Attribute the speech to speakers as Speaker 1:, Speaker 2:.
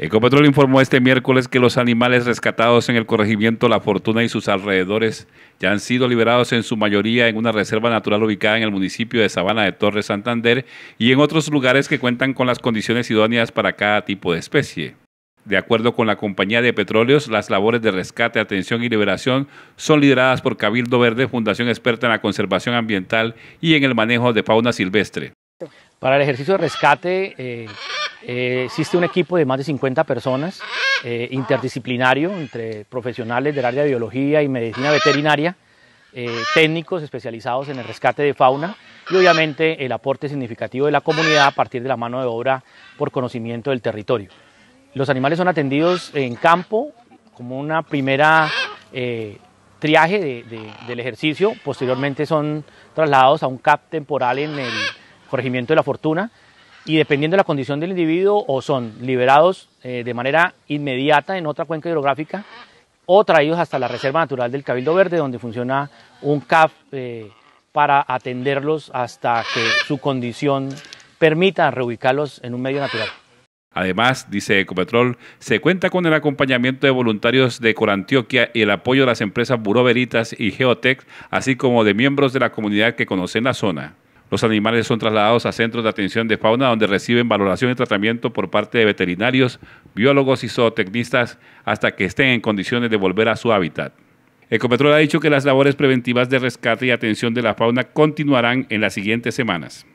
Speaker 1: Ecopetrol informó este miércoles que los animales rescatados en el corregimiento La Fortuna y sus alrededores ya han sido liberados en su mayoría en una reserva natural ubicada en el municipio de Sabana de Torres, Santander, y en otros lugares que cuentan con las condiciones idóneas para cada tipo de especie. De acuerdo con la compañía de petróleos, las labores de rescate, atención y liberación son lideradas por Cabildo Verde, fundación experta en la conservación ambiental y en el manejo de fauna silvestre.
Speaker 2: Para el ejercicio de rescate, eh, eh, existe un equipo de más de 50 personas, eh, interdisciplinario, entre profesionales del área de biología y medicina veterinaria, eh, técnicos especializados en el rescate de fauna y obviamente el aporte significativo de la comunidad a partir de la mano de obra por conocimiento del territorio. Los animales son atendidos en campo como una primera triaje del ejercicio, posteriormente son trasladados a un CAP temporal en el corregimiento de la fortuna, y dependiendo de la condición del individuo o son liberados eh, de manera inmediata en otra cuenca hidrográfica o traídos hasta la Reserva Natural del Cabildo Verde donde funciona un CAF eh, para atenderlos hasta que su condición permita reubicarlos en un medio natural.
Speaker 1: Además, dice Ecopetrol, se cuenta con el acompañamiento de voluntarios de Corantioquia y el apoyo de las empresas Buró y Geotech, así como de miembros de la comunidad que conocen la zona. Los animales son trasladados a centros de atención de fauna donde reciben valoración y tratamiento por parte de veterinarios, biólogos y zootecnistas hasta que estén en condiciones de volver a su hábitat. Ecopetrol ha dicho que las labores preventivas de rescate y atención de la fauna continuarán en las siguientes semanas.